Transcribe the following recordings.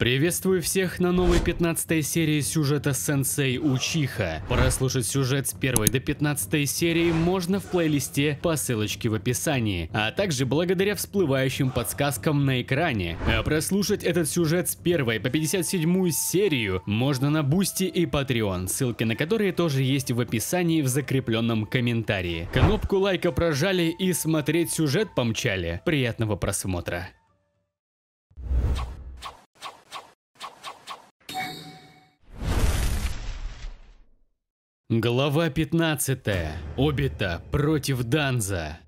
Приветствую всех на новой 15 серии сюжета Сенсей Учиха. Прослушать сюжет с 1 до 15 серии можно в плейлисте по ссылочке в описании, а также благодаря всплывающим подсказкам на экране. А прослушать этот сюжет с 1 по 57 серию можно на Бусти и Patreon, ссылки на которые тоже есть в описании в закрепленном комментарии. Кнопку лайка прожали и смотреть сюжет помчали. Приятного просмотра. Глава 15. Обита против Данза.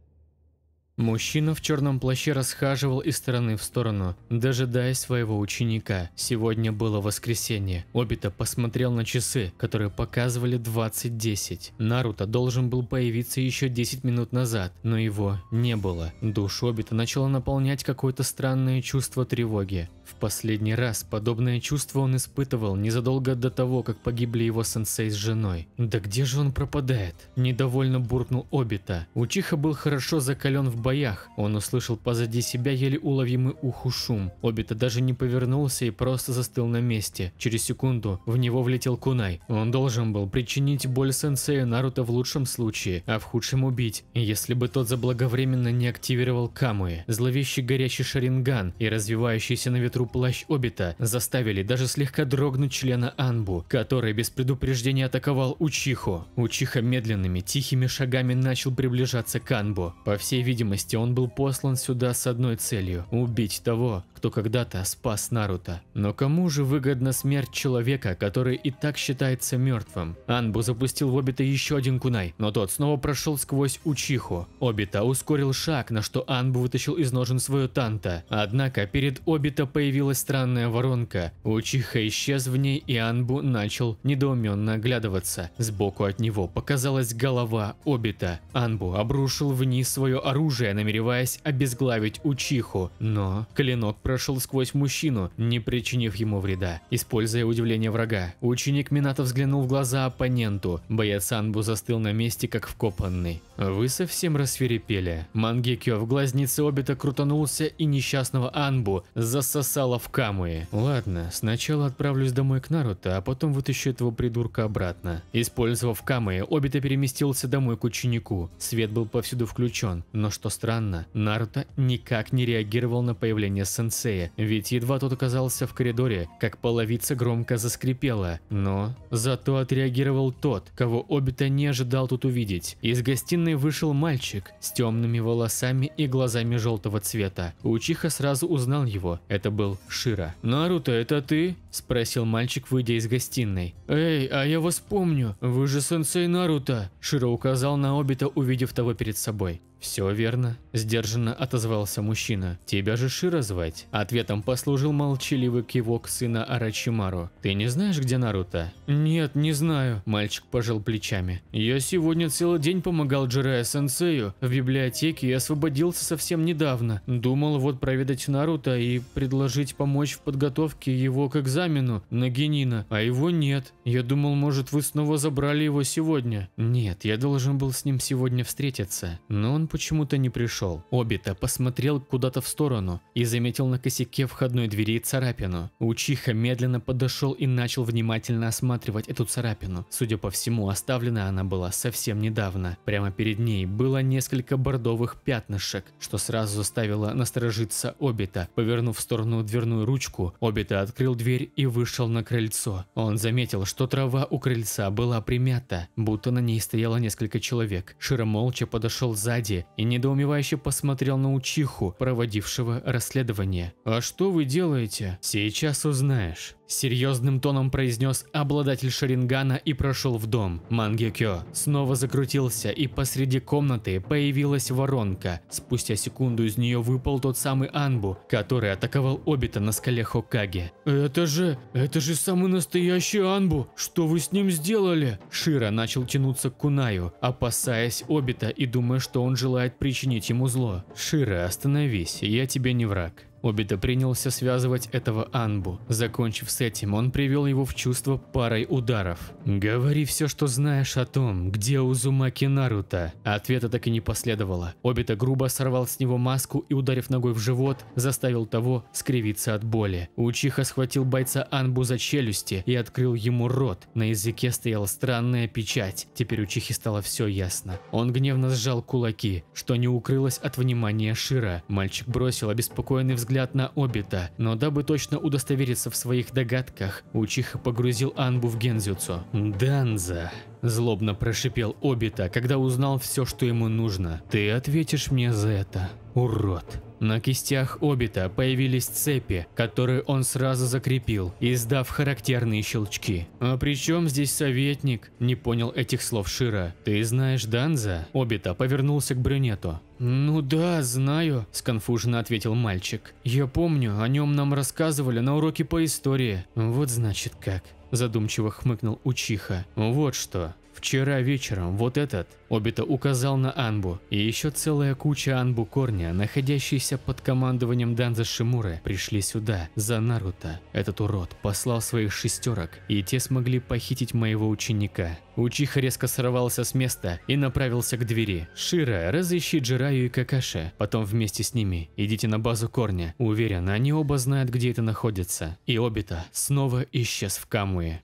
Мужчина в черном плаще расхаживал из стороны в сторону, дожидаясь своего ученика. Сегодня было воскресенье. Обита посмотрел на часы, которые показывали 20.10. Наруто должен был появиться еще 10 минут назад, но его не было. Душу Обита начала наполнять какое-то странное чувство тревоги. В последний раз подобное чувство он испытывал незадолго до того, как погибли его сенсей с женой. «Да где же он пропадает?» – недовольно буркнул Обита. Учиха был хорошо закален в боях. Он услышал позади себя еле уловимый уху шум. Обита даже не повернулся и просто застыл на месте. Через секунду в него влетел Кунай. Он должен был причинить боль сенсею Наруто в лучшем случае, а в худшем убить, если бы тот заблаговременно не активировал Камуи, зловещий горящий шаринган и развивающийся на ветру искру плащ Обита, заставили даже слегка дрогнуть члена Анбу, который без предупреждения атаковал Учиху. Учиха медленными, тихими шагами начал приближаться к Анбу. По всей видимости, он был послан сюда с одной целью – убить того, кто когда-то спас Наруто. Но кому же выгодна смерть человека, который и так считается мертвым? Анбу запустил в Обита еще один кунай, но тот снова прошел сквозь Учиху. Обита ускорил шаг, на что Анбу вытащил из ножен свою танта. Однако перед Обита появился появилась странная воронка. Учиха исчез в ней, и Анбу начал недоуменно оглядываться. Сбоку от него показалась голова Обита. Анбу обрушил вниз свое оружие, намереваясь обезглавить Учиху. Но клинок прошел сквозь мужчину, не причинив ему вреда. Используя удивление врага, ученик Минато взглянул в глаза оппоненту. Боец Анбу застыл на месте, как вкопанный. «Вы совсем рассверепели». Мангекио в глазнице Обита крутанулся и несчастного Анбу засосал сало в Камуи. Ладно, сначала отправлюсь домой к Наруто, а потом вытащу этого придурка обратно. Использовав Камуи, Обита переместился домой к ученику. Свет был повсюду включен, но что странно, Наруто никак не реагировал на появление сенсея, ведь едва тот оказался в коридоре, как половица громко заскрипела. Но зато отреагировал тот, кого Обита не ожидал тут увидеть. Из гостиной вышел мальчик с темными волосами и глазами желтого цвета. Учиха сразу узнал его. Это был был Шира. «Наруто, это ты?» – спросил мальчик, выйдя из гостиной. «Эй, а я вас помню, вы же сенсей Наруто!» Шира указал на Обита, увидев того перед собой. «Все верно», – сдержанно отозвался мужчина. «Тебя же Шира звать?» Ответом послужил молчаливый кивок сына Арачимару. «Ты не знаешь, где Наруто?» «Нет, не знаю», – мальчик пожал плечами. «Я сегодня целый день помогал Джирая-сенсею в библиотеке и освободился совсем недавно. Думал вот проведать Наруто и предложить помочь в подготовке его к экзамену на Генина, а его нет. Я думал, может, вы снова забрали его сегодня?» «Нет, я должен был с ним сегодня встретиться, но он почему-то не пришел. Обита посмотрел куда-то в сторону и заметил на косяке входной двери царапину. Учиха медленно подошел и начал внимательно осматривать эту царапину. Судя по всему, оставлена она была совсем недавно. Прямо перед ней было несколько бордовых пятнышек, что сразу заставило насторожиться Обита. Повернув в сторону дверную ручку, Обита открыл дверь и вышел на крыльцо. Он заметил, что трава у крыльца была примята, будто на ней стояло несколько человек. Широ молча подошел сзади и недоумевающе посмотрел на учиху, проводившего расследование. «А что вы делаете? Сейчас узнаешь». Серьезным тоном произнес обладатель Шарингана и прошел в дом. Мангекё снова закрутился, и посреди комнаты появилась воронка. Спустя секунду из нее выпал тот самый Анбу, который атаковал Обита на скале Хоккаге. «Это же... это же самый настоящий Анбу! Что вы с ним сделали?» Шира начал тянуться к Кунаю, опасаясь Обита и думая, что он желает причинить ему зло. «Шира, остановись, я тебе не враг». Обида принялся связывать этого Анбу. Закончив с этим, он привел его в чувство парой ударов. «Говори все, что знаешь о том, где Узумаки Наруто». Ответа так и не последовало. Обида грубо сорвал с него маску и, ударив ногой в живот, заставил того скривиться от боли. Учиха схватил бойца Анбу за челюсти и открыл ему рот. На языке стояла странная печать. Теперь Учихе стало все ясно. Он гневно сжал кулаки, что не укрылось от внимания Шира. Мальчик бросил обеспокоенный взгляд взгляд на Обита, но дабы точно удостовериться в своих догадках, Учиха погрузил Анбу в гензюцу. «Данза», Злобно прошипел Обита, когда узнал все, что ему нужно. «Ты ответишь мне за это, урод!» На кистях Обита появились цепи, которые он сразу закрепил, издав характерные щелчки. «А при чем здесь советник?» – не понял этих слов Шира. «Ты знаешь Данза?» – Обита повернулся к брюнету. «Ну да, знаю», – сконфуженно ответил мальчик. «Я помню, о нем нам рассказывали на уроке по истории. Вот значит как» задумчиво хмыкнул Учиха. Вот что. Вчера вечером вот этот, Обита указал на Анбу, и еще целая куча Анбу Корня, находящиеся под командованием Данза Шимуры, пришли сюда, за Наруто. Этот урод послал своих шестерок, и те смогли похитить моего ученика. Учиха резко сорвался с места и направился к двери. Шира, разыщи Джираю и Какаши, потом вместе с ними идите на базу Корня. Уверен, они оба знают, где это находится. И Обита снова исчез в Камуе.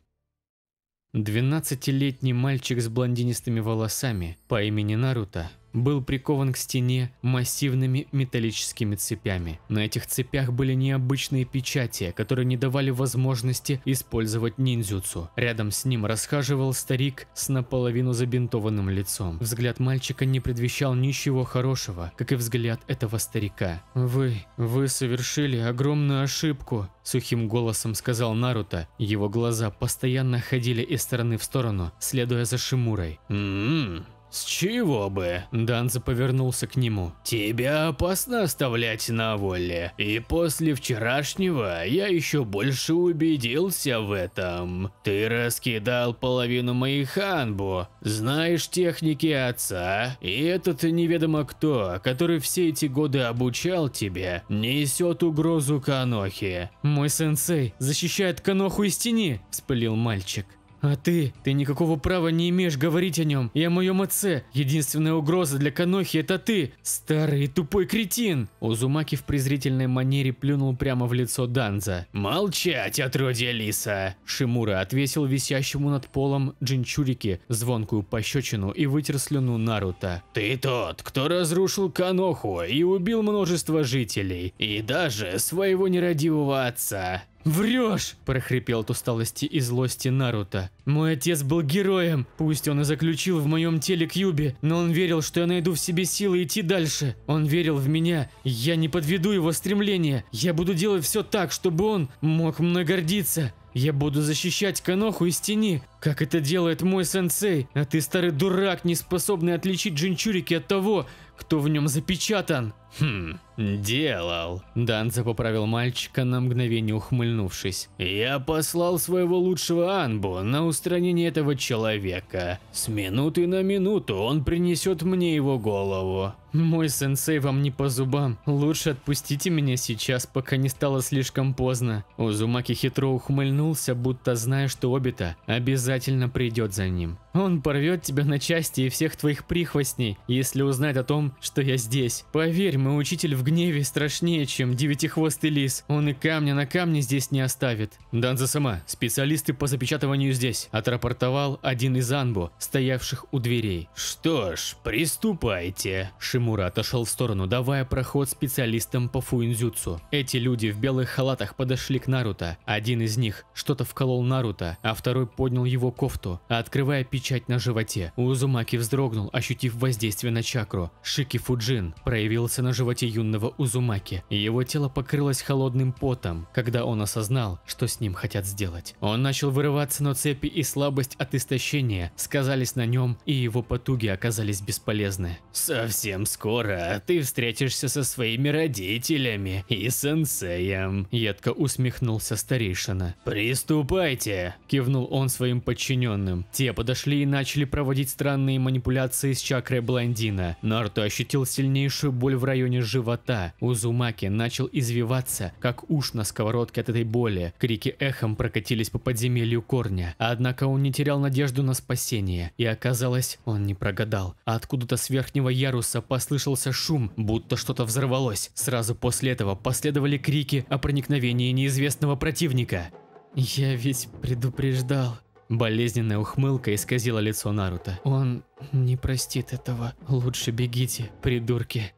Двенадцатилетний мальчик с блондинистыми волосами по имени Наруто был прикован к стене массивными металлическими цепями. На этих цепях были необычные печати, которые не давали возможности использовать ниндзюцу. Рядом с ним расхаживал старик с наполовину забинтованным лицом. Взгляд мальчика не предвещал ничего хорошего, как и взгляд этого старика. «Вы... вы совершили огромную ошибку», – сухим голосом сказал Наруто. Его глаза постоянно ходили из стороны в сторону, следуя за Шимурой. «М-м-м», «С чего бы?» Данза повернулся к нему. «Тебя опасно оставлять на воле, и после вчерашнего я еще больше убедился в этом. Ты раскидал половину моих анбу, знаешь техники отца, и этот неведомо кто, который все эти годы обучал тебе, несет угрозу Канохе». «Мой сенсей защищает Каноху из тени!» – вспылил мальчик. А ты? Ты никакого права не имеешь говорить о нем и о моем отце. Единственная угроза для Канохи это ты, старый тупой кретин. Узумаки в презрительной манере плюнул прямо в лицо Данза. Молчать, отродье лиса. Шимура отвесил висящему над полом джинчурики звонкую пощечину и вытер слюну Наруто. Ты тот, кто разрушил Каноху и убил множество жителей, и даже своего нерадивого отца. «Врешь!» – прохрипел от усталости и злости Наруто. «Мой отец был героем! Пусть он и заключил в моем теле Кьюби, но он верил, что я найду в себе силы идти дальше. Он верил в меня, я не подведу его стремления. Я буду делать все так, чтобы он мог мной гордиться. Я буду защищать Каноху из тени, как это делает мой сенсей, а ты старый дурак, не способный отличить джинчурики от того, кто в нем запечатан. «Хм, делал», – Данце поправил мальчика на мгновение ухмыльнувшись. «Я послал своего лучшего Анбу на устранение этого человека. С минуты на минуту он принесет мне его голову». «Мой сенсей вам не по зубам. Лучше отпустите меня сейчас, пока не стало слишком поздно». Узумаки хитро ухмыльнулся, будто зная, что Обита обязательно придет за ним. «Он порвет тебя на части и всех твоих прихвостней, если узнает о том, что я здесь. Поверь Теперь мой учитель в гневе страшнее, чем девятихвостый лис. Он и камня на камне здесь не оставит. Данза сама, специалисты по запечатыванию здесь, отрапортовал один из анбу, стоявших у дверей. Что ж, приступайте. Шимура отошел в сторону, давая проход специалистам по фуинзюцу. Эти люди в белых халатах подошли к Наруто. Один из них что-то вколол Наруто, а второй поднял его кофту, открывая печать на животе. Узумаки вздрогнул, ощутив воздействие на чакру. Шики Фуджин проявился на на животе юного Узумаки, и его тело покрылось холодным потом, когда он осознал, что с ним хотят сделать. Он начал вырываться, но цепи и слабость от истощения сказались на нем, и его потуги оказались бесполезны. «Совсем скоро ты встретишься со своими родителями и сенсеем», – едко усмехнулся старейшина. «Приступайте!» – кивнул он своим подчиненным. Те подошли и начали проводить странные манипуляции с чакрой блондина. Наруто ощутил сильнейшую боль в районе районе живота. Узумаки начал извиваться, как уш на сковородке от этой боли. Крики эхом прокатились по подземелью корня. Однако он не терял надежду на спасение. И оказалось, он не прогадал. Откуда-то с верхнего яруса послышался шум, будто что-то взорвалось. Сразу после этого последовали крики о проникновении неизвестного противника. «Я ведь предупреждал», Болезненная ухмылка исказила лицо Наруто. «Он не простит этого. Лучше бегите, придурки».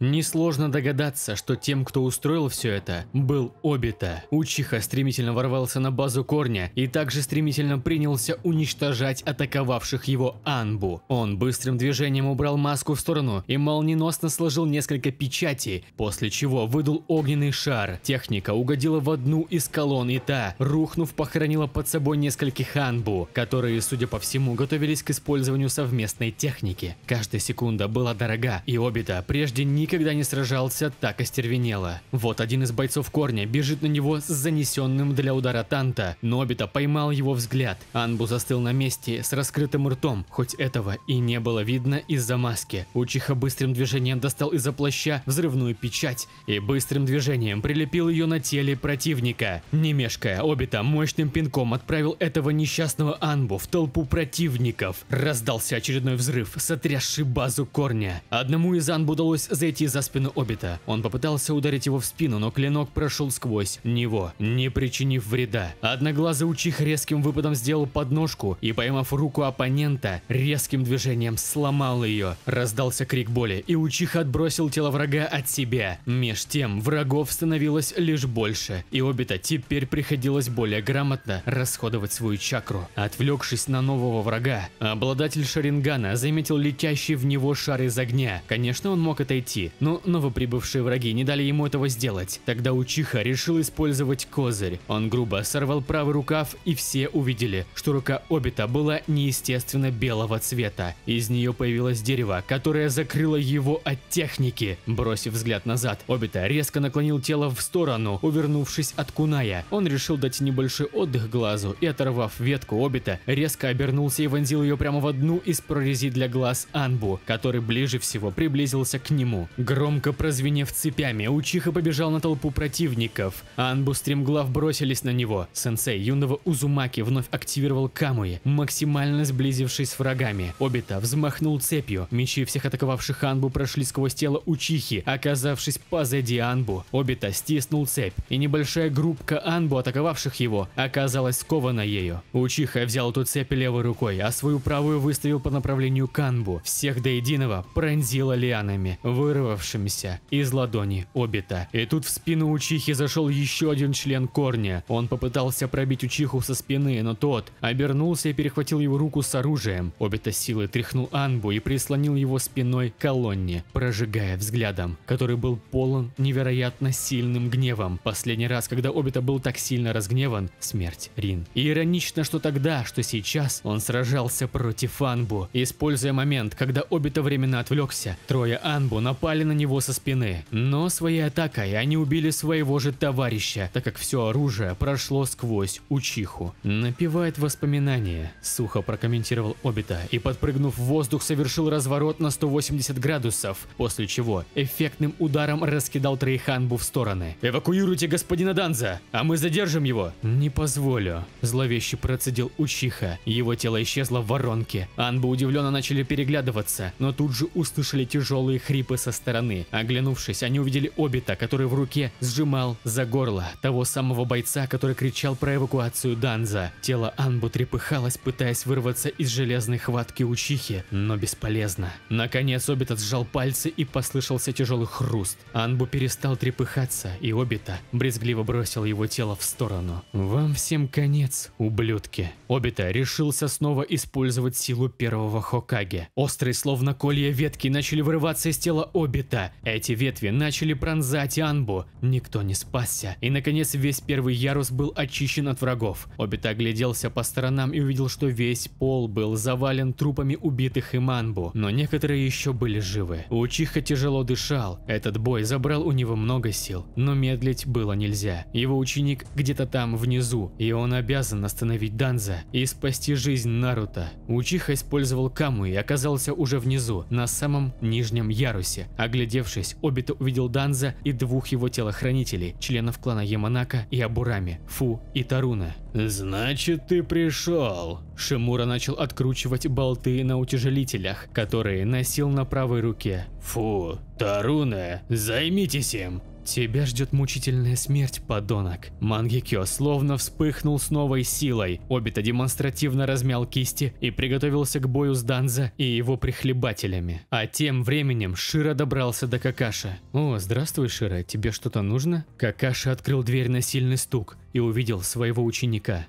Несложно догадаться, что тем, кто устроил все это, был Обита. Учиха стремительно ворвался на базу корня и также стремительно принялся уничтожать атаковавших его Анбу. Он быстрым движением убрал маску в сторону и молниеносно сложил несколько печатей, после чего выдал огненный шар. Техника угодила в одну из колонн и та, рухнув, похоронила под собой нескольких Анбу, которые, судя по всему, готовились к использованию совместной техники. Каждая секунда была дорога, и Обита прежде не никогда не сражался так остервенело. Вот один из бойцов корня бежит на него с занесенным для удара танта. Нобита поймал его взгляд. Анбу застыл на месте с раскрытым ртом, хоть этого и не было видно из-за маски. Учиха быстрым движением достал из-за плаща взрывную печать и быстрым движением прилепил ее на теле противника. Не мешкая, Обита мощным пинком отправил этого несчастного Анбу в толпу противников. Раздался очередной взрыв, сотрясший базу корня. Одному из Анбу удалось за эти зайти за спину Обита. Он попытался ударить его в спину, но клинок прошел сквозь него, не причинив вреда. Одноглазый Учих резким выпадом сделал подножку и, поймав руку оппонента, резким движением сломал ее. Раздался крик боли, и Учих отбросил тело врага от себя. Меж тем, врагов становилось лишь больше, и Обита теперь приходилось более грамотно расходовать свою чакру. Отвлекшись на нового врага, обладатель Шарингана заметил летящий в него шар из огня. Конечно, он мог отойти, но ну, новоприбывшие враги не дали ему этого сделать. Тогда Учиха решил использовать козырь. Он грубо сорвал правый рукав, и все увидели, что рука Обита была неестественно белого цвета. Из нее появилось дерево, которое закрыло его от техники. Бросив взгляд назад, Обита резко наклонил тело в сторону, увернувшись от Куная. Он решил дать небольшой отдых глазу и, оторвав ветку Обита, резко обернулся и вонзил ее прямо в одну из прорезей для глаз Анбу, который ближе всего приблизился к нему. Громко прозвенев цепями, Учиха побежал на толпу противников. А Анбу стремглав бросились на него. Сенсей юного Узумаки вновь активировал Камуи, максимально сблизившись с врагами. Обита взмахнул цепью. Мечи всех атаковавших Анбу прошли сквозь тело Учихи, оказавшись позади Анбу. Обита стиснул цепь, и небольшая группка Анбу, атаковавших его, оказалась скована ею. Учиха взял эту цепь левой рукой, а свою правую выставил по направлению к Анбу. Всех до единого пронзила лианами, вырвав вырвавшимся из ладони Обита. И тут в спину Учихи зашел еще один член корня. Он попытался пробить Учиху со спины, но тот обернулся и перехватил его руку с оружием. Обита силы тряхнул Анбу и прислонил его спиной к колонне, прожигая взглядом, который был полон невероятно сильным гневом. Последний раз, когда Обита был так сильно разгневан, смерть Рин. И иронично, что тогда, что сейчас, он сражался против Анбу. Используя момент, когда Обита временно отвлекся, трое Анбу напали напали на него со спины. Но своей атакой они убили своего же товарища, так как все оружие прошло сквозь Учиху. Напевает воспоминания, сухо прокомментировал Обита и, подпрыгнув в воздух, совершил разворот на 180 градусов, после чего эффектным ударом раскидал Трейханбу в стороны. «Эвакуируйте господина Данза, а мы задержим его!» «Не позволю», – зловеще процедил Учиха. Его тело исчезло в воронке. Анбы удивленно начали переглядываться, но тут же услышали тяжелые хрипы со стороны. Оглянувшись, они увидели Обита, который в руке сжимал за горло того самого бойца, который кричал про эвакуацию Данза. Тело Анбу трепыхалось, пытаясь вырваться из железной хватки учихи, но бесполезно. Наконец Обита сжал пальцы и послышался тяжелый хруст. Анбу перестал трепыхаться, и Обита брезгливо бросил его тело в сторону. «Вам всем конец, ублюдки!» Обита решился снова использовать силу первого Хокаге. Острые, словно колья ветки, начали вырываться из тела Обита, хоббита. Эти ветви начали пронзать Анбу. Никто не спасся. И наконец весь первый ярус был очищен от врагов. Хоббит огляделся по сторонам и увидел, что весь пол был завален трупами убитых им Анбу. Но некоторые еще были живы. Учиха тяжело дышал. Этот бой забрал у него много сил. Но медлить было нельзя. Его ученик где-то там внизу. И он обязан остановить Данза и спасти жизнь Наруто. Учиха использовал Каму и оказался уже внизу, на самом нижнем ярусе, Оглядевшись, Обито увидел Данза и двух его телохранителей, членов клана Яманака и Абурами, Фу и Таруна. «Значит, ты пришел!» Шимура начал откручивать болты на утяжелителях, которые носил на правой руке. «Фу, Таруна, займитесь им! Тебя ждет мучительная смерть, подонок. Мангекё словно вспыхнул с новой силой. Обита демонстративно размял кисти и приготовился к бою с Данза и его прихлебателями. А тем временем Шира добрался до Какаши. «О, здравствуй, Шира, тебе что-то нужно?» Какаши открыл дверь на сильный стук и увидел своего ученика.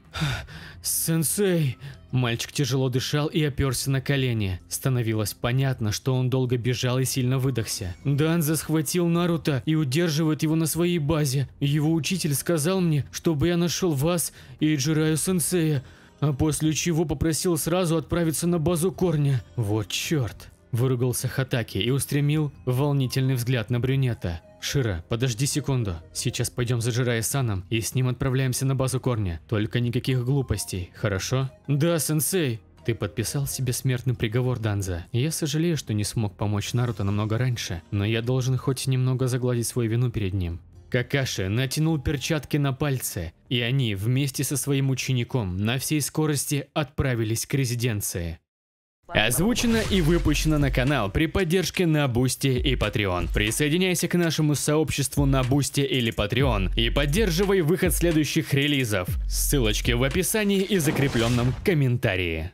«Сенсей!» Мальчик тяжело дышал и оперся на колени. Становилось понятно, что он долго бежал и сильно выдохся. Данза схватил Наруто и удерживает его на своей базе. Его учитель сказал мне, чтобы я нашел вас и Джираю Сенсея, а после чего попросил сразу отправиться на базу корня. Вот черт. Выругался Хатаки и устремил волнительный взгляд на брюнета. «Шира, подожди секунду. Сейчас пойдем за Джирай-саном и с ним отправляемся на базу корня. Только никаких глупостей, хорошо?» «Да, сенсей!» Ты подписал себе смертный приговор, Данза. Я сожалею, что не смог помочь Наруто намного раньше, но я должен хоть немного загладить свою вину перед ним. Какаши натянул перчатки на пальцы, и они вместе со своим учеником на всей скорости отправились к резиденции. Озвучено и выпущено на канал при поддержке на Бусти и Patreon. Присоединяйся к нашему сообществу на Бусти или Patreon и поддерживай выход следующих релизов. Ссылочки в описании и закрепленном комментарии.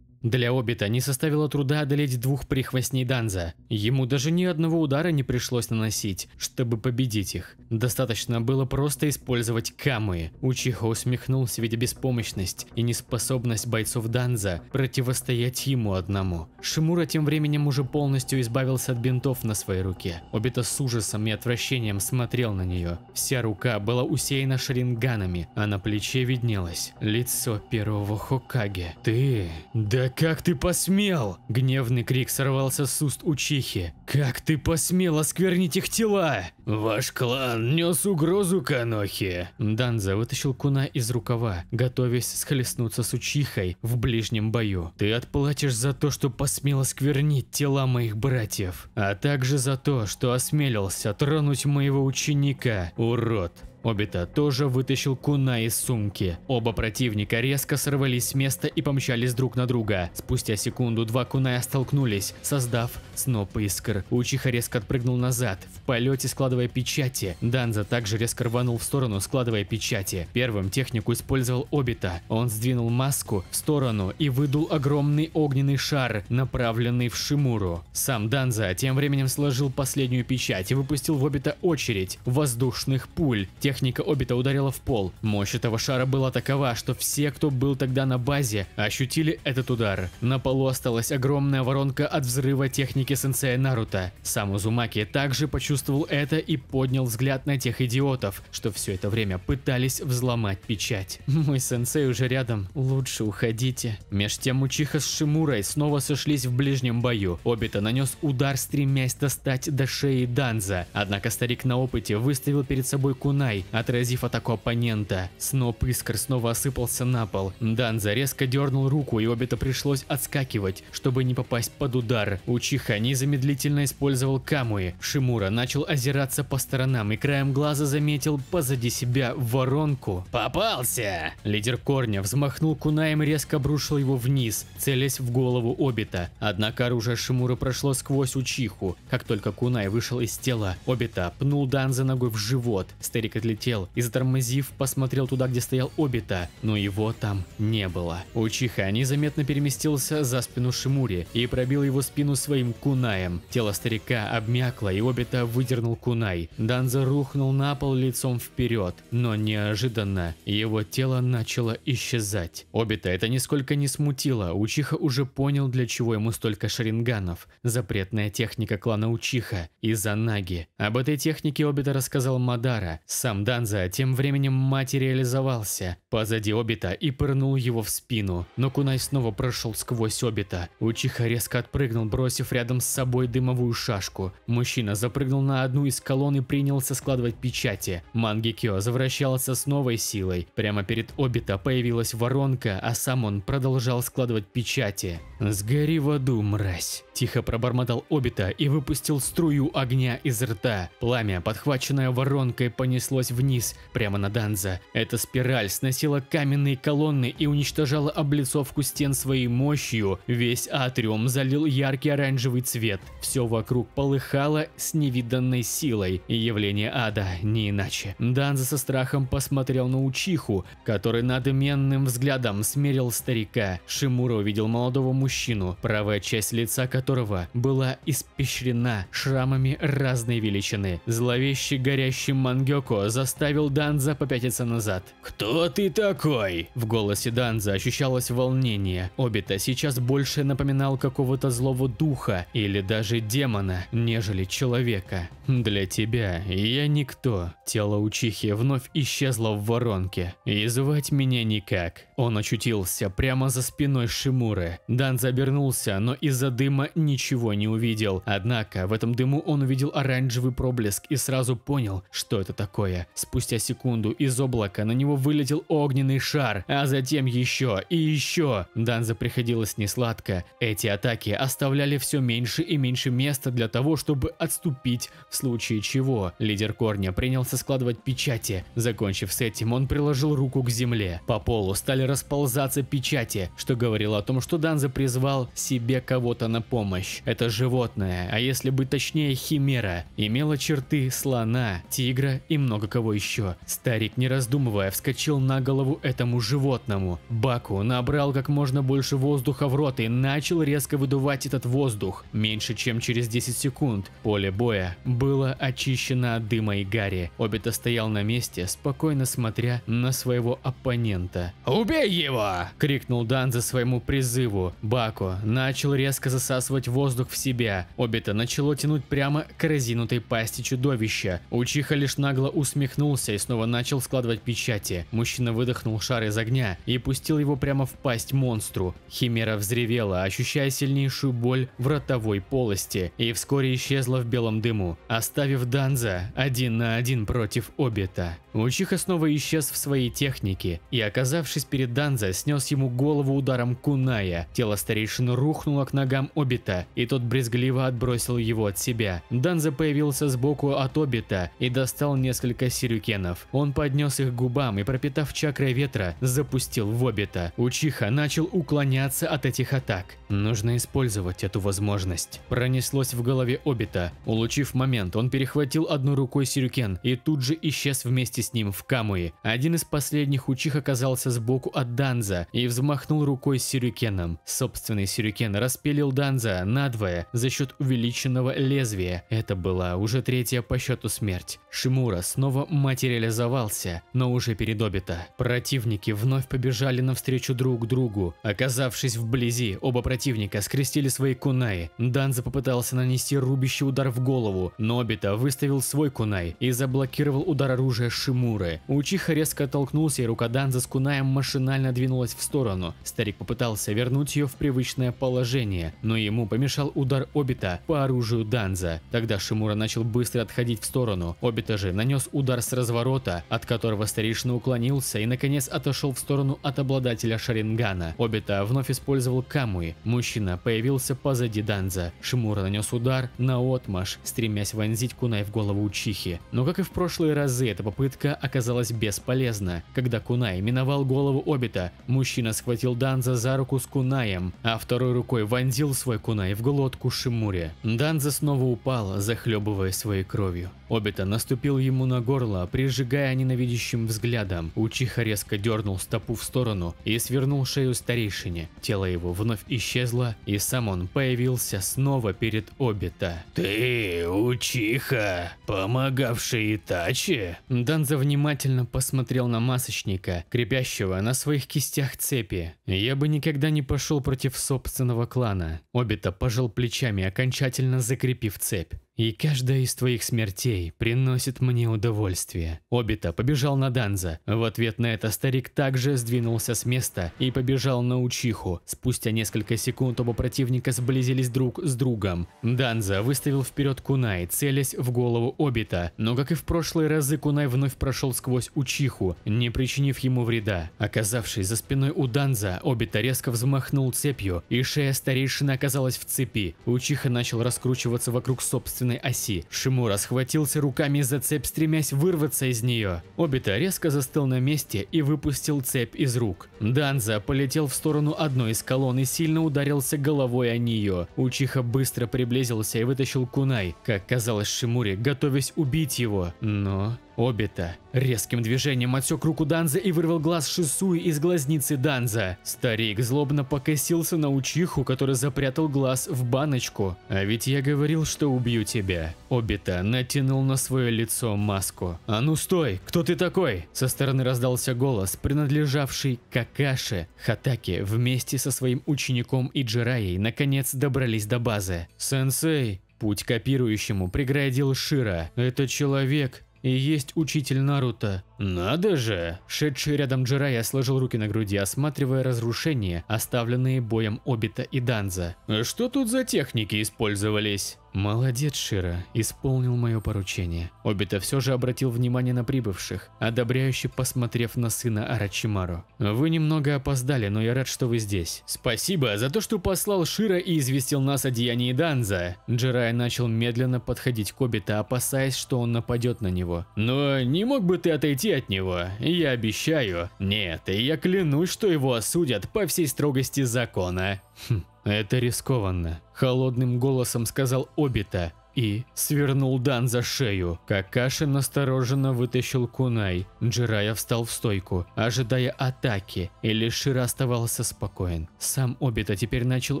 Для Обита не составило труда одолеть двух прихвостней Данза. Ему даже ни одного удара не пришлось наносить, чтобы победить их. Достаточно было просто использовать камы. Учиха усмехнулся, видя беспомощность и неспособность бойцов Данза противостоять ему одному. Шимура тем временем уже полностью избавился от бинтов на своей руке. Обита с ужасом и отвращением смотрел на нее. Вся рука была усеяна шаринганами, а на плече виднелось лицо первого Хокаге. «Ты... да как ты посмел!» Гневный крик сорвался с уст учихи. «Как ты посмел осквернить их тела?» «Ваш клан нес угрозу Канохе!» Данза вытащил куна из рукава, готовясь схлестнуться с учихой в ближнем бою. «Ты отплатишь за то, что посмел осквернить тела моих братьев, а также за то, что осмелился тронуть моего ученика, урод!» Обита тоже вытащил куна из сумки. Оба противника резко сорвались с места и помчались друг на друга. Спустя секунду два куная столкнулись, создав сноп искр. Учиха резко отпрыгнул назад, в полете складывая печати. Данза также резко рванул в сторону, складывая печати. Первым технику использовал Обита. Он сдвинул маску в сторону и выдул огромный огненный шар, направленный в Шимуру. Сам Данза тем временем сложил последнюю печать и выпустил в Обита очередь воздушных пуль. Техника Обита ударила в пол. Мощь этого шара была такова, что все, кто был тогда на базе, ощутили этот удар. На полу осталась огромная воронка от взрыва техники сенсея Наруто. Сам Узумаки также почувствовал это и поднял взгляд на тех идиотов, что все это время пытались взломать печать. Мой сенсей уже рядом, лучше уходите. Меж тем Учиха с Шимурой снова сошлись в ближнем бою. Обита нанес удар, стремясь достать до шеи Данза. Однако старик на опыте выставил перед собой кунай Ай, отразив атаку оппонента. Сноп искр снова осыпался на пол. Данза резко дернул руку, и Обита пришлось отскакивать, чтобы не попасть под удар. Учиха незамедлительно использовал Камуи. Шимура начал озираться по сторонам и краем глаза заметил позади себя воронку. «Попался!» Лидер корня взмахнул кунаем и резко обрушил его вниз, целясь в голову Обита. Однако оружие Шимура прошло сквозь Учиху. Как только кунай вышел из тела, Обита пнул Данза ногой в живот. Старик отлетел подлетел и, затормозив, посмотрел туда, где стоял Обита, но его там не было. Учиха незаметно переместился за спину Шимури и пробил его спину своим кунаем. Тело старика обмякло, и Обита выдернул кунай. Данза рухнул на пол лицом вперед, но неожиданно его тело начало исчезать. Обита это нисколько не смутило, Учиха уже понял, для чего ему столько шаринганов. Запретная техника клана Учиха из-за Наги. Об этой технике Обита рассказал Мадара, сам План Данза тем временем материализовался – позади Обита и пырнул его в спину. Но Кунай снова прошел сквозь Обита. Учиха резко отпрыгнул, бросив рядом с собой дымовую шашку. Мужчина запрыгнул на одну из колонн и принялся складывать печати. Мангикё завращался с новой силой. Прямо перед Обита появилась воронка, а сам он продолжал складывать печати. «Сгори в аду, мразь!» Тихо пробормотал Обита и выпустил струю огня из рта. Пламя, подхваченное воронкой, понеслось вниз, прямо на Данза. Эта спираль сносила сносила каменные колонны и уничтожала облицовку стен своей мощью, весь атриум залил яркий оранжевый цвет. Все вокруг полыхало с невиданной силой, и явление ада не иначе. Данза со страхом посмотрел на Учиху, который надменным взглядом смерил старика. Шимура увидел молодого мужчину, правая часть лица которого была испещрена шрамами разной величины. Зловещий горящий мангёко заставил Данза попятиться назад. «Кто ты такой?» В голосе Данза ощущалось волнение. Обита сейчас больше напоминал какого-то злого духа или даже демона, нежели человека. «Для тебя я никто». Тело Учихи вновь исчезло в воронке. «И звать меня никак. Он очутился прямо за спиной Шимуры. Дан забернулся, но из-за дыма ничего не увидел. Однако в этом дыму он увидел оранжевый проблеск и сразу понял, что это такое. Спустя секунду из облака на него вылетел огненный шар, а затем еще и еще. Данза приходилось несладко. Эти атаки оставляли все меньше и меньше места для того, чтобы отступить, в случае чего. Лидер корня принялся складывать печати. Закончив с этим, он приложил руку к земле. По полу стали расползаться печати, что говорило о том, что Данза призвал себе кого-то на помощь. Это животное, а если быть точнее химера, имело черты слона, тигра и много кого еще. Старик, не раздумывая, вскочил на голову этому животному. Баку набрал как можно больше воздуха в рот и начал резко выдувать этот воздух. Меньше чем через 10 секунд поле боя было очищено от дыма и гари. Обито стоял на месте, спокойно смотря на своего оппонента. «Убей!» «Бей его!» — крикнул Данза своему призыву. Бако начал резко засасывать воздух в себя. Обита начало тянуть прямо к разинутой пасти чудовища. Учиха лишь нагло усмехнулся и снова начал складывать печати. Мужчина выдохнул шар из огня и пустил его прямо в пасть монстру. Химера взревела, ощущая сильнейшую боль в ротовой полости, и вскоре исчезла в белом дыму, оставив Данза один на один против Обита. Учиха снова исчез в своей технике и, оказавшись перед Данза снес ему голову ударом куная. Тело старейшины рухнуло к ногам Обита, и тот брезгливо отбросил его от себя. Данза появился сбоку от Обита и достал несколько сирюкенов. Он поднес их к губам и, пропитав чакрой ветра, запустил в Обита. Учиха начал уклоняться от этих атак. Нужно использовать эту возможность. Пронеслось в голове Обита. Улучив момент, он перехватил одной рукой сирюкен и тут же исчез вместе с ним в Камуи. Один из последних учих оказался сбоку от Данза и взмахнул рукой сюрикеном. Собственный сюрикен распилил Данза надвое за счет увеличенного лезвия. Это была уже третья по счету смерть. Шимура снова материализовался, но уже перед обита. Противники вновь побежали навстречу друг другу. Оказавшись вблизи, оба противника скрестили свои кунаи. Данза попытался нанести рубящий удар в голову, но обита выставил свой кунай и заблокировал удар оружия Шимуры. Учиха резко оттолкнулся и рука Данза с кунаем машина машинально двинулась в сторону. Старик попытался вернуть ее в привычное положение, но ему помешал удар Обита по оружию Данза. Тогда Шимура начал быстро отходить в сторону. Обита же нанес удар с разворота, от которого старейшина уклонился и наконец отошел в сторону от обладателя Шарингана. Обита вновь использовал Камуи. Мужчина появился позади Данза. Шимура нанес удар на отмаш, стремясь вонзить Кунай в голову Учихи. Но как и в прошлые разы, эта попытка оказалась бесполезна. Когда Кунай миновал голову обита, мужчина схватил Данза за руку с кунаем, а второй рукой вонзил свой кунай в глотку Шимури. Данза снова упал, захлебывая своей кровью. Обита наступил ему на горло, прижигая ненавидящим взглядом. Учиха резко дернул стопу в сторону и свернул шею старейшине. Тело его вновь исчезло, и сам он появился снова перед Обита. «Ты, Учиха, помогавший Итачи?» Данза внимательно посмотрел на масочника, крепящего на своих кистях цепи. «Я бы никогда не пошел против собственного клана». Обита пожал плечами, окончательно закрепив цепь. И каждая из твоих смертей приносит мне удовольствие. Обита побежал на Данза. В ответ на это старик также сдвинулся с места и побежал на Учиху. Спустя несколько секунд оба противника сблизились друг с другом. Данза выставил вперед Кунай, целясь в голову Обита. Но как и в прошлые разы, Кунай вновь прошел сквозь Учиху, не причинив ему вреда. Оказавшись за спиной у Данза, Обита резко взмахнул цепью, и шея старейшины оказалась в цепи. Учиха начал раскручиваться вокруг собственного собственной оси. Шимура схватился руками за цепь, стремясь вырваться из нее. Обита резко застыл на месте и выпустил цепь из рук. Данза полетел в сторону одной из колонн и сильно ударился головой о нее. Учиха быстро приблизился и вытащил кунай, как казалось Шимуре, готовясь убить его. Но Обита резким движением отсек руку Данза и вырвал глаз Шисуи из глазницы Данза. Старик злобно покосился на Учиху, который запрятал глаз в баночку. «А ведь я говорил, что убью тебя». Обита натянул на свое лицо маску. «А ну стой! Кто ты такой?» Со стороны раздался голос, принадлежавший Какаше. Хатаки вместе со своим учеником Иджираей наконец добрались до базы. «Сенсей!» Путь копирующему преградил Шира. «Это человек, и есть учитель Наруто. Надо же! Шедший рядом Джирая сложил руки на груди, осматривая разрушения, оставленные боем Обита и Данза. А что тут за техники использовались? Молодец, Шира, исполнил мое поручение. Обита все же обратил внимание на прибывших, одобряюще посмотрев на сына Арачимару. Вы немного опоздали, но я рад, что вы здесь. Спасибо за то, что послал Шира и известил нас о деянии Данза. Джирай начал медленно подходить к Обита, опасаясь, что он нападет на него. Но не мог бы ты отойти от него? Я обещаю. Нет, я клянусь, что его осудят по всей строгости закона. Хм. «Это рискованно», – холодным голосом сказал Обита и свернул Дан за шею. Какаши настороженно вытащил кунай. Джирая встал в стойку, ожидая атаки, и Лишира оставался спокоен. Сам Обита теперь начал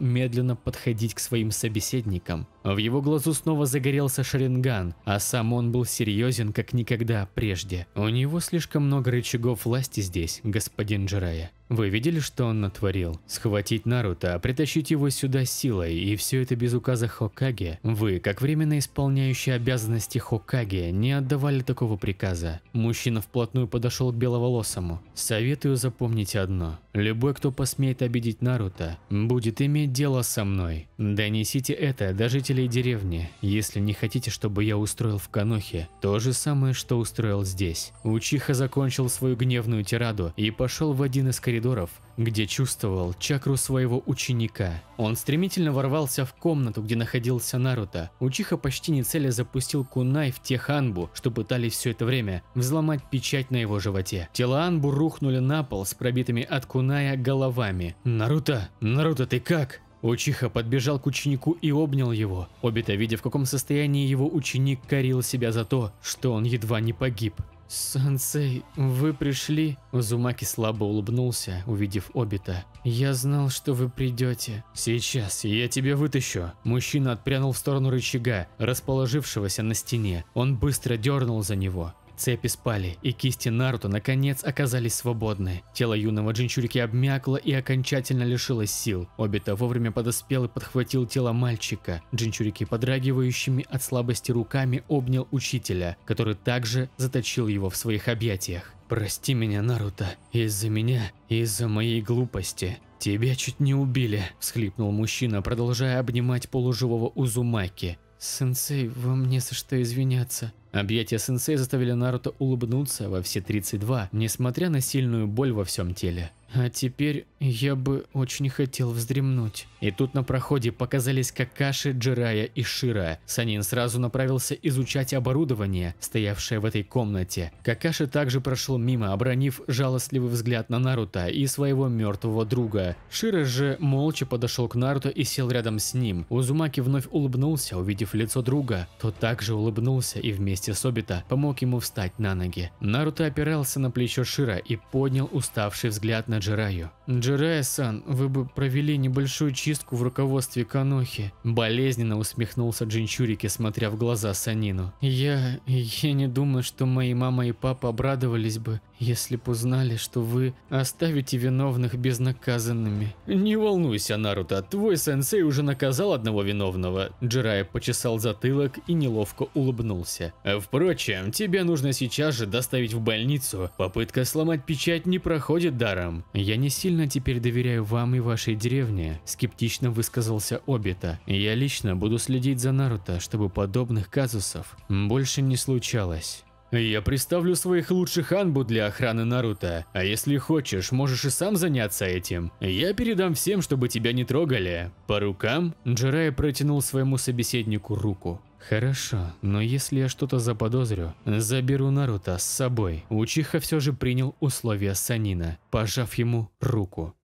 медленно подходить к своим собеседникам. В его глазу снова загорелся шаринган, а сам он был серьезен, как никогда прежде. У него слишком много рычагов власти здесь, господин Джирая. Вы видели, что он натворил? Схватить Наруто, а притащить его сюда силой, и все это без указа Хокаге? Вы, как временно исполняющий обязанности Хокаге, не отдавали такого приказа. Мужчина вплотную подошел к беловолосому. Советую запомнить одно. Любой, кто посмеет обидеть Наруто, будет иметь дело со мной. Донесите это до жителей деревни, если не хотите, чтобы я устроил в Канохе то же самое, что устроил здесь. Учиха закончил свою гневную тираду и пошел в один из коридоров, где чувствовал чакру своего ученика. Он стремительно ворвался в комнату, где находился Наруто. Учиха почти не целя запустил кунай в тех Анбу, что пытались все это время взломать печать на его животе. Тела Анбу рухнули на пол с пробитыми от куная головами. «Наруто! Наруто, ты как?» Учиха подбежал к ученику и обнял его. Обито, видя в каком состоянии его ученик, корил себя за то, что он едва не погиб. «Сенсей, вы пришли?» Узумаки слабо улыбнулся, увидев Обита. «Я знал, что вы придете». «Сейчас, я тебя вытащу». Мужчина отпрянул в сторону рычага, расположившегося на стене. Он быстро дернул за него. Цепи спали, и кисти Наруто наконец оказались свободны. Тело юного джинчурики обмякло и окончательно лишилось сил. Обито вовремя подоспел и подхватил тело мальчика. Джинчурики подрагивающими от слабости руками обнял учителя, который также заточил его в своих объятиях. «Прости меня, Наруто, из-за меня из-за моей глупости. Тебя чуть не убили», – всхлипнул мужчина, продолжая обнимать полуживого Узумаки. «Сенсей, вам не за что извиняться». Объятия сенсей заставили Наруто улыбнуться во все 32, несмотря на сильную боль во всем теле. «А теперь я бы очень хотел вздремнуть. И тут на проходе показались Какаши, Джирая и Шира. Санин сразу направился изучать оборудование, стоявшее в этой комнате. Какаши также прошел мимо, обронив жалостливый взгляд на Наруто и своего мертвого друга. Шира же молча подошел к Наруто и сел рядом с ним. Узумаки вновь улыбнулся, увидев лицо друга. Тот также улыбнулся и вместе с Обита помог ему встать на ноги. Наруто опирался на плечо Шира и поднял уставший взгляд на Джираю. «Джирая-сан, вы бы провели небольшую чистку в руководстве Канохи», – болезненно усмехнулся Джинчурики, смотря в глаза Санину. «Я... я не думаю, что мои мама и папа обрадовались бы, если б узнали, что вы оставите виновных безнаказанными». «Не волнуйся, Наруто, твой сенсей уже наказал одного виновного», – Джирая почесал затылок и неловко улыбнулся. «Впрочем, тебе нужно сейчас же доставить в больницу. Попытка сломать печать не проходит даром. Я не сильно Сильно теперь доверяю вам и вашей деревне, скептично высказался Обита. Я лично буду следить за Наруто, чтобы подобных казусов больше не случалось. Я представлю своих лучших анбу для охраны Наруто, а если хочешь, можешь и сам заняться этим. Я передам всем, чтобы тебя не трогали. По рукам Джирая протянул своему собеседнику руку. Хорошо, но если я что-то заподозрю, заберу Наруто с собой. Учиха все же принял условия Санина, пожав ему руку.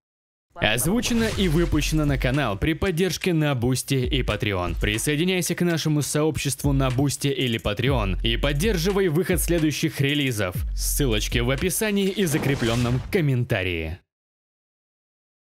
Озвучено и выпущено на канал при поддержке на Бусти и Patreon. Присоединяйся к нашему сообществу на Бусти или Patreon и поддерживай выход следующих релизов. Ссылочки в описании и закрепленном комментарии.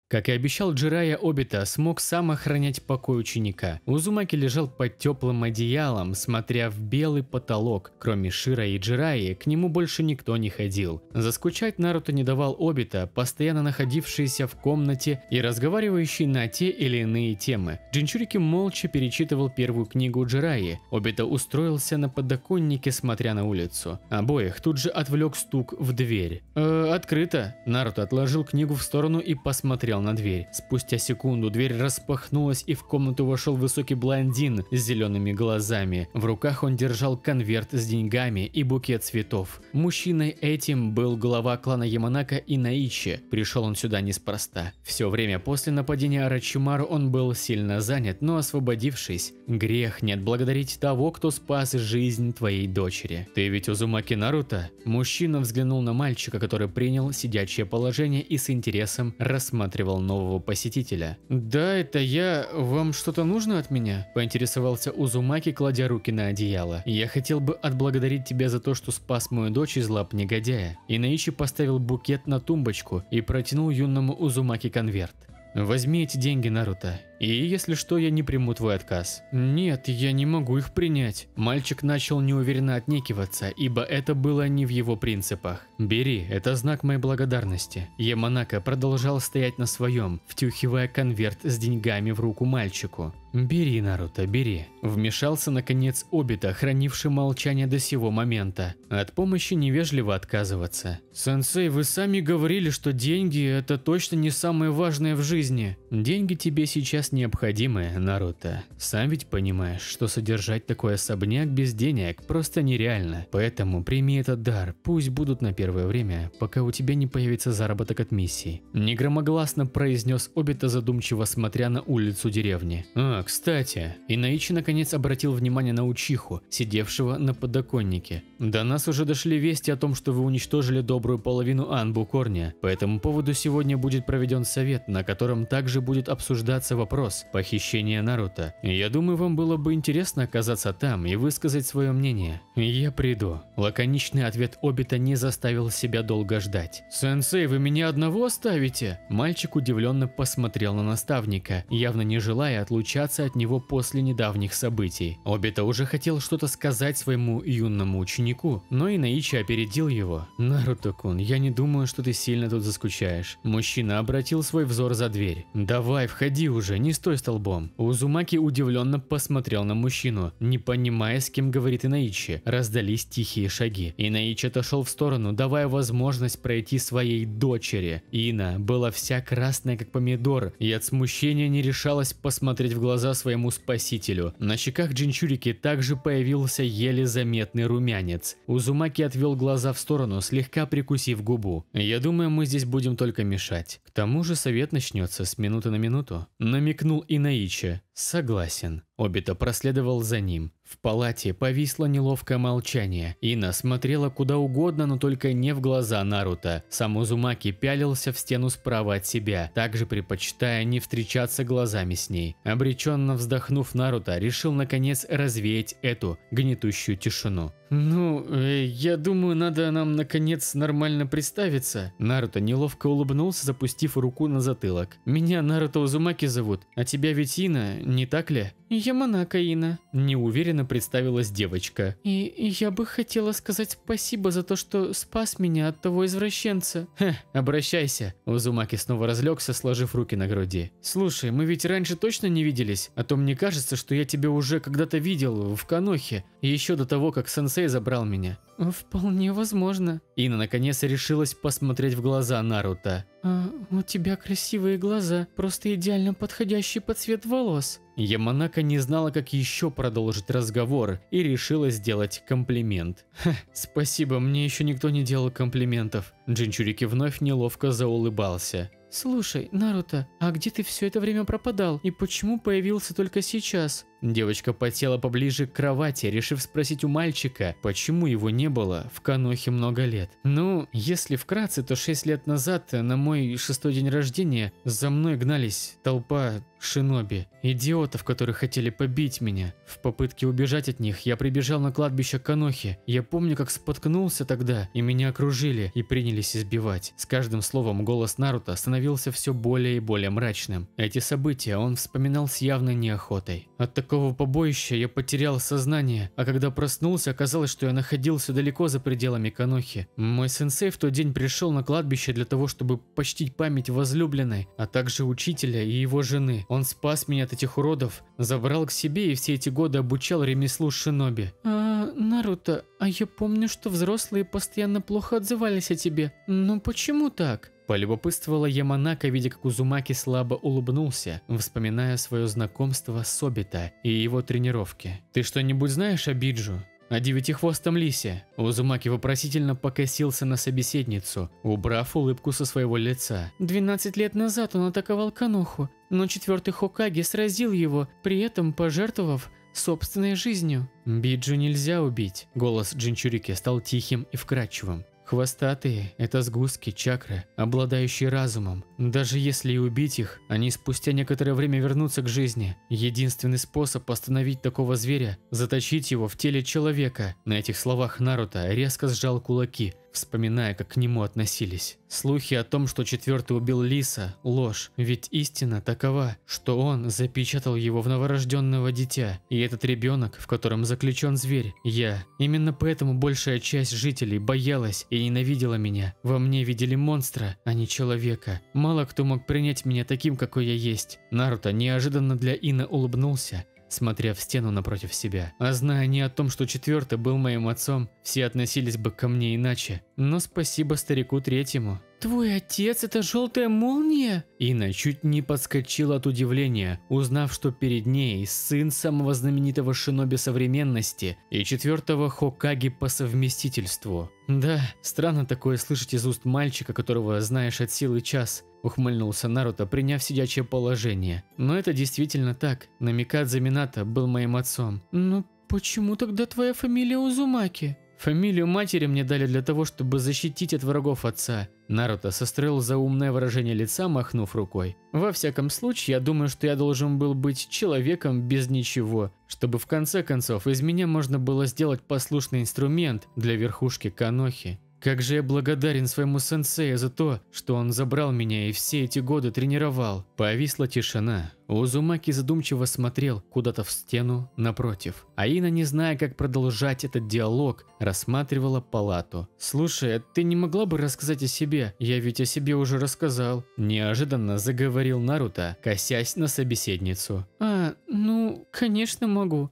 Как и обещал Джирая Обита, смог сам охранять покой ученика. Узумаки лежал под теплым одеялом, смотря в белый потолок. Кроме Шира и Джираи, к нему больше никто не ходил. Заскучать Наруто не давал Обита, постоянно находившийся в комнате и разговаривающий на те или иные темы. Джинчурики молча перечитывал первую книгу Джираи. Обита устроился на подоконнике, смотря на улицу. Обоих тут же отвлек стук в дверь. «Э, открыто!» Наруто отложил книгу в сторону и посмотрел смотрел на дверь. Спустя секунду дверь распахнулась и в комнату вошел высокий блондин с зелеными глазами. В руках он держал конверт с деньгами и букет цветов. Мужчиной этим был глава клана Яманака Инаичи. Пришел он сюда неспроста. Все время после нападения Арачимару он был сильно занят, но освободившись, грех нет благодарить того, кто спас жизнь твоей дочери. Ты ведь Узумаки Наруто? Мужчина взглянул на мальчика, который принял сидячее положение и с интересом рассматривал рассматривал нового посетителя. «Да, это я. Вам что-то нужно от меня?» – поинтересовался Узумаки, кладя руки на одеяло. «Я хотел бы отблагодарить тебя за то, что спас мою дочь из лап негодяя». Инаичи поставил букет на тумбочку и протянул юному Узумаки конверт. «Возьми эти деньги, Наруто. И если что, я не приму твой отказ. Нет, я не могу их принять. Мальчик начал неуверенно отнекиваться, ибо это было не в его принципах. Бери, это знак моей благодарности. Яманака продолжал стоять на своем, втюхивая конверт с деньгами в руку мальчику. «Бери, Наруто, бери». Вмешался, наконец, Обита, хранивший молчание до сего момента. От помощи невежливо отказываться. «Сенсей, вы сами говорили, что деньги – это точно не самое важное в жизни. Деньги тебе сейчас сейчас необходимы, Наруто. Сам ведь понимаешь, что содержать такой особняк без денег просто нереально. Поэтому прими этот дар, пусть будут на первое время, пока у тебя не появится заработок от миссий. Негромогласно произнес Обита задумчиво смотря на улицу деревни. А, кстати, Инаичи наконец обратил внимание на Учиху, сидевшего на подоконнике. До нас уже дошли вести о том, что вы уничтожили добрую половину Анбу Корня. По этому поводу сегодня будет проведен совет, на котором также будет обсуждаться вопрос вопрос похищения Наруто. Я думаю, вам было бы интересно оказаться там и высказать свое мнение. Я приду. Лаконичный ответ Обита не заставил себя долго ждать. Сенсей, вы меня одного оставите? Мальчик удивленно посмотрел на наставника, явно не желая отлучаться от него после недавних событий. Обита уже хотел что-то сказать своему юному ученику, но Инаичи опередил его. Наруто-кун, я не думаю, что ты сильно тут заскучаешь. Мужчина обратил свой взор за дверь. Давай, входи уже, не не стой столбом. Узумаки удивленно посмотрел на мужчину, не понимая, с кем говорит Инаичи. Раздались тихие шаги. Инаичи отошел в сторону, давая возможность пройти своей дочери. Ина была вся красная, как помидор, и от смущения не решалась посмотреть в глаза своему спасителю. На щеках Джинчурики также появился еле заметный румянец. Узумаки отвел глаза в сторону, слегка прикусив губу. «Я думаю, мы здесь будем только мешать. К тому же совет начнется с минуты на минуту». Намек Хмыкнул Инаичи. Согласен. Обито проследовал за ним. В палате повисло неловкое молчание. Ина смотрела куда угодно, но только не в глаза Наруто. Сам Узумаки пялился в стену справа от себя, также предпочитая не встречаться глазами с ней. Обреченно вздохнув, Наруто решил наконец развеять эту гнетущую тишину. «Ну, э, я думаю, надо нам наконец нормально представиться». Наруто неловко улыбнулся, запустив руку на затылок. «Меня Наруто Узумаки зовут, а тебя ведь Ина, не так ли?» «Я Монакаина», – неуверенно представилась девочка. «И я бы хотела сказать спасибо за то, что спас меня от того извращенца». «Хе, обращайся». Узумаки снова разлегся, сложив руки на груди. «Слушай, мы ведь раньше точно не виделись? А то мне кажется, что я тебя уже когда-то видел в Канохе, еще до того, как сенсей забрал меня. Э, вполне возможно. Ина наконец решилась посмотреть в глаза Наруто. А, у тебя красивые глаза, просто идеально подходящие под цвет волос. Яманака не знала, как еще продолжить разговор и решила сделать комплимент. Ха, спасибо, мне еще никто не делал комплиментов. Джинчурики вновь неловко заулыбался. Слушай, Наруто, а где ты все это время пропадал и почему появился только сейчас? Девочка подсела поближе к кровати, решив спросить у мальчика, почему его не было в Канохе много лет. Ну, если вкратце, то 6 лет назад, на мой шестой день рождения, за мной гнались толпа шиноби, идиотов, которые хотели побить меня. В попытке убежать от них, я прибежал на кладбище Канохи. Я помню, как споткнулся тогда, и меня окружили, и принялись избивать. С каждым словом голос Наруто становился все более и более мрачным. Эти события он вспоминал с явной неохотой. От такого побоища я потерял сознание, а когда проснулся, оказалось, что я находился далеко за пределами Канохи. Мой сенсей в тот день пришел на кладбище для того, чтобы почтить память возлюбленной, а также учителя и его жены. Он спас меня от этих уродов, забрал к себе и все эти годы обучал ремеслу шиноби. А, Наруто, а я помню, что взрослые постоянно плохо отзывались о тебе. Ну почему так? Полюбопытствовала Яманака, видя, как Узумаки слабо улыбнулся, вспоминая свое знакомство с Собита и его тренировки. «Ты что-нибудь знаешь о Биджу?» «О девятихвостом лисе?» Узумаки вопросительно покосился на собеседницу, убрав улыбку со своего лица. «12 лет назад он атаковал Каноху, но четвертый Хокаги сразил его, при этом пожертвовав собственной жизнью. Биджу нельзя убить. Голос Джинчурики стал тихим и вкрадчивым. Хвостатые – это сгустки чакры, обладающие разумом, даже если и убить их, они спустя некоторое время вернутся к жизни. Единственный способ остановить такого зверя – заточить его в теле человека. На этих словах Наруто резко сжал кулаки, вспоминая, как к нему относились. Слухи о том, что четвертый убил Лиса – ложь, ведь истина такова, что он запечатал его в новорожденного дитя, и этот ребенок, в котором заключен зверь – я. Именно поэтому большая часть жителей боялась и ненавидела меня. Во мне видели монстра, а не человека. Мало кто мог принять меня таким, какой я есть. Наруто неожиданно для Ина улыбнулся, смотря в стену напротив себя. А зная не о том, что четвертый был моим отцом, все относились бы ко мне иначе. Но спасибо старику третьему. «Твой отец – это желтая молния?» Ина чуть не подскочила от удивления, узнав, что перед ней сын самого знаменитого шиноби современности и четвертого Хокаги по совместительству. Да, странно такое слышать из уст мальчика, которого знаешь от силы час. Ухмыльнулся Наруто, приняв сидячее положение. Но это действительно так. Намикадзе Минато был моим отцом. Ну, почему тогда твоя фамилия Узумаки? Фамилию матери мне дали для того, чтобы защитить от врагов отца. Наруто состроил заумное выражение лица, махнув рукой. Во всяком случае, я думаю, что я должен был быть человеком без ничего, чтобы в конце концов из меня можно было сделать послушный инструмент для верхушки Канохи. Как же я благодарен своему сенсею за то, что он забрал меня и все эти годы тренировал. Повисла тишина. Узумаки задумчиво смотрел куда-то в стену напротив. Аина, не зная, как продолжать этот диалог, рассматривала палату. «Слушай, а ты не могла бы рассказать о себе? Я ведь о себе уже рассказал». Неожиданно заговорил Наруто, косясь на собеседницу. «А, ну, конечно могу».